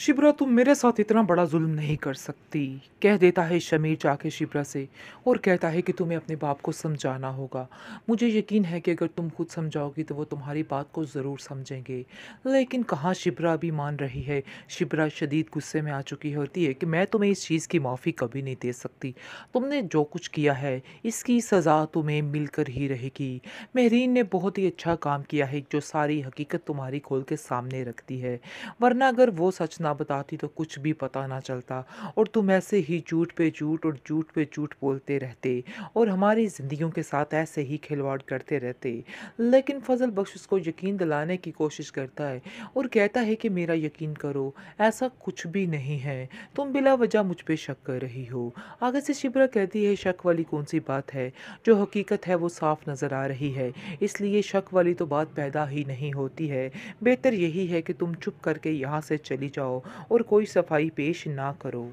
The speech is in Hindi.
शिब्रा तुम मेरे साथ इतना बड़ा जुल्म नहीं कर सकती कह देता है शमीर जाके शिब्रा से और कहता है कि तुम्हें अपने बाप को समझाना होगा मुझे यकीन है कि अगर तुम खुद समझाओगी तो वो तुम्हारी बात को ज़रूर समझेंगे लेकिन कहाँ शिब्रा भी मान रही है शिब्रा शदीद गुस्से में आ चुकी होती है कि मैं तुम्हें इस चीज़ की माफ़ी कभी नहीं दे सकती तुमने जो कुछ किया है इसकी सज़ा तुम्हें कर ही रहेगी महरीन ने बहुत ही अच्छा काम किया है जो सारी हकीकत तुम्हारी खोल के सामने रखती है वरना अगर वो सच ना बताती तो कुछ भी पता ना चलता और तुम ऐसे ही झूठ पे झूठ और झूठ पे झूठ बोलते रहते और हमारी ज़िंदगियों के साथ ऐसे ही खिलवाड़ करते रहते लेकिन फजल बख्श उसको यकीन दिलाने की कोशिश करता है और कहता है कि मेरा यकीन करो ऐसा कुछ भी नहीं है तुम बिला वजह मुझ पर शक कर रही हो आगे से शिबरा कहती है शक वाली कौन सी बात है जो हकीकत है वो साफ नज़र आ रही है इसलिए शक वाली तो बात पैदा ही नहीं होती है बेहतर यही है कि तुम चुप करके यहाँ से चली जाओ जाओ और कोई सफाई पेश ना करो